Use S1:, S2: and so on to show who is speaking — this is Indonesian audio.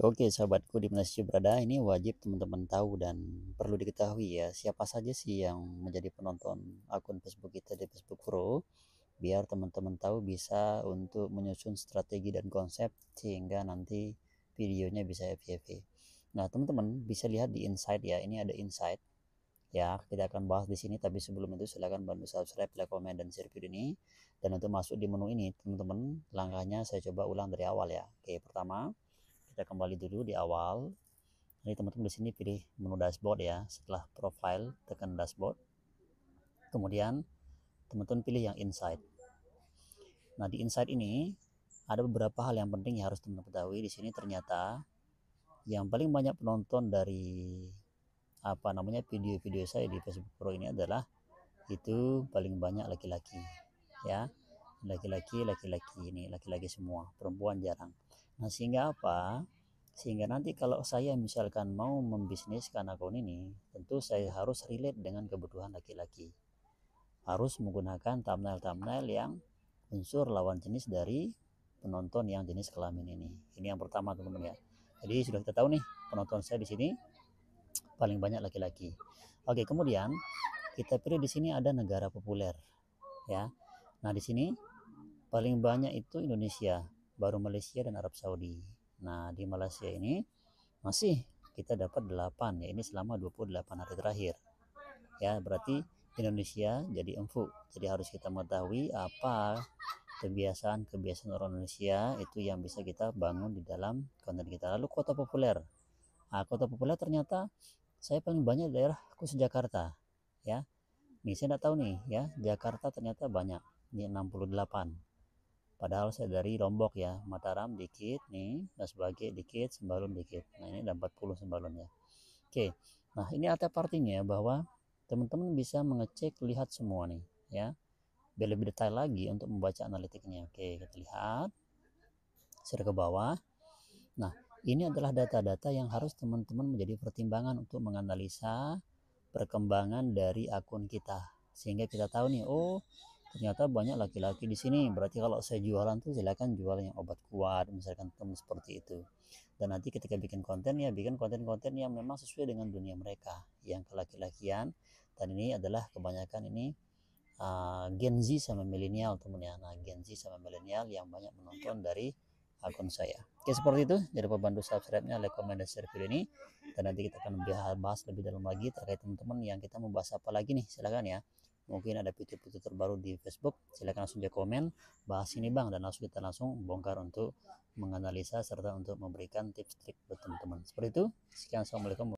S1: Oke sahabatku di Masjid berada ini wajib teman-teman tahu dan perlu diketahui ya siapa saja sih yang menjadi penonton akun Facebook kita di Facebook Pro biar teman-teman tahu bisa untuk menyusun strategi dan konsep sehingga nanti videonya bisa FYP. Nah teman-teman bisa lihat di insight ya ini ada insight ya kita akan bahas di sini tapi sebelum itu silahkan bantu subscribe like komen dan share video ini dan untuk masuk di menu ini teman-teman langkahnya saya coba ulang dari awal ya oke pertama kita kembali dulu di awal nanti teman-teman di sini pilih menu dashboard ya setelah profile tekan dashboard kemudian teman-teman pilih yang insight nah di insight ini ada beberapa hal yang penting yang harus teman-teman ketahui di sini ternyata yang paling banyak penonton dari apa namanya video-video saya di Facebook Pro ini adalah itu paling banyak laki-laki ya laki-laki laki-laki ini laki-laki semua perempuan jarang nah sehingga apa sehingga nanti kalau saya misalkan mau membisniskan akun ini tentu saya harus relate dengan kebutuhan laki-laki harus menggunakan thumbnail-thumbnail yang unsur lawan jenis dari penonton yang jenis kelamin ini ini yang pertama teman-teman ya jadi sudah kita tahu nih penonton saya di sini paling banyak laki-laki oke kemudian kita pilih di sini ada negara populer ya nah di sini paling banyak itu Indonesia baru Malaysia dan Arab Saudi nah di Malaysia ini masih kita dapat 8 ya ini selama 28 hari terakhir ya berarti Indonesia jadi empuk jadi harus kita mengetahui apa kebiasaan-kebiasaan orang Indonesia itu yang bisa kita bangun di dalam konten kita lalu kota populer nah, kota populer ternyata saya paling banyak daerah khusus Jakarta ya nih saya tidak tahu nih ya Jakarta ternyata banyak ini 68 Padahal saya dari Lombok ya, Mataram dikit nih, dan sebagai dikit, sembalun dikit. Nah ini ada 40 sembalun ya. Oke, nah ini ada artinya bahwa teman-teman bisa mengecek lihat semua nih ya. Biar lebih detail lagi untuk membaca analitiknya. Oke, kita lihat. Share ke bawah. Nah, ini adalah data-data yang harus teman-teman menjadi pertimbangan untuk menganalisa perkembangan dari akun kita. Sehingga kita tahu nih, oh ternyata banyak laki-laki di sini berarti kalau saya jualan tuh silakan jual yang obat kuat misalkan teman seperti itu dan nanti ketika bikin konten ya bikin konten-konten yang memang sesuai dengan dunia mereka yang kelaki-lakian dan ini adalah kebanyakan ini uh, Gen Z sama milenial teman ya nah Gen Z sama milenial yang banyak menonton dari akun saya. Oke seperti itu, jadi lupa bantu subscribe-nya, like, comment, dan share video ini. Dan nanti kita akan bahas lebih dalam lagi terkait teman-teman yang kita membahas apa lagi nih, silakan ya mungkin ada fitur-fitur terbaru di Facebook silahkan langsung dia komen bahas ini bang dan langsung kita langsung bongkar untuk menganalisa serta untuk memberikan tips trik buat teman-teman seperti itu sekian assalamualaikum